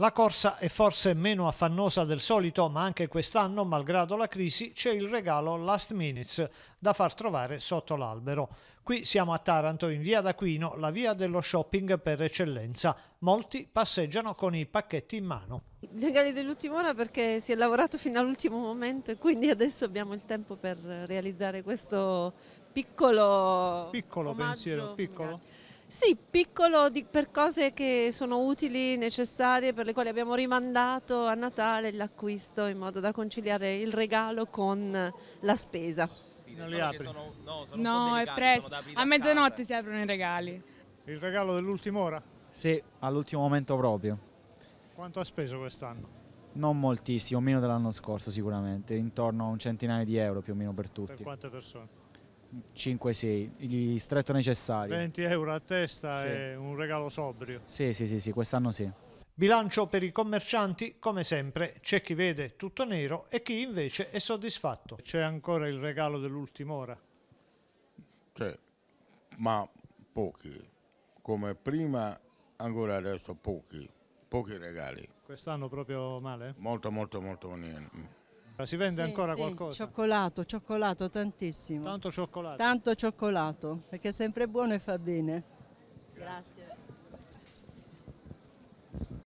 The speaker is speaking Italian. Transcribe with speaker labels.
Speaker 1: La corsa è forse meno affannosa del solito, ma anche quest'anno, malgrado la crisi, c'è il regalo Last Minutes da far trovare sotto l'albero. Qui siamo a Taranto, in via d'Aquino, la via dello shopping per eccellenza. Molti passeggiano con i pacchetti in mano.
Speaker 2: I regali dell'ultima ora perché si è lavorato fino all'ultimo momento e quindi adesso abbiamo il tempo per realizzare questo piccolo... Piccolo pensiero, piccolo. Magari. Sì, piccolo di, per cose che sono utili, necessarie, per le quali abbiamo rimandato a Natale l'acquisto in modo da conciliare il regalo con la spesa. Non li apri? Sono,
Speaker 1: no, sono no è presto. A, a mezzanotte
Speaker 2: si aprono i regali.
Speaker 3: Il
Speaker 1: regalo dell'ultima ora?
Speaker 3: Sì, all'ultimo momento proprio.
Speaker 1: Quanto ha speso quest'anno?
Speaker 3: Non moltissimo, meno dell'anno scorso sicuramente, intorno a un centinaio di euro più o meno per tutti. Per
Speaker 1: quante persone?
Speaker 3: 5-6, gli stretto necessario. 20
Speaker 1: euro a testa sì. è un regalo sobrio.
Speaker 3: Sì, sì, sì, sì quest'anno sì. Bilancio
Speaker 1: per i commercianti, come sempre, c'è chi vede tutto nero e chi invece è soddisfatto. C'è ancora il regalo dell'ultima ora?
Speaker 3: Sì, ma pochi. Come prima, ancora adesso pochi. Pochi regali.
Speaker 2: Quest'anno
Speaker 1: proprio male?
Speaker 3: Molto, molto, molto male.
Speaker 1: Cioè, si vende sì, ancora sì, qualcosa?
Speaker 2: Cioccolato, cioccolato tantissimo. Tanto cioccolato? Tanto cioccolato, perché è sempre buono e fa bene. Grazie. Grazie.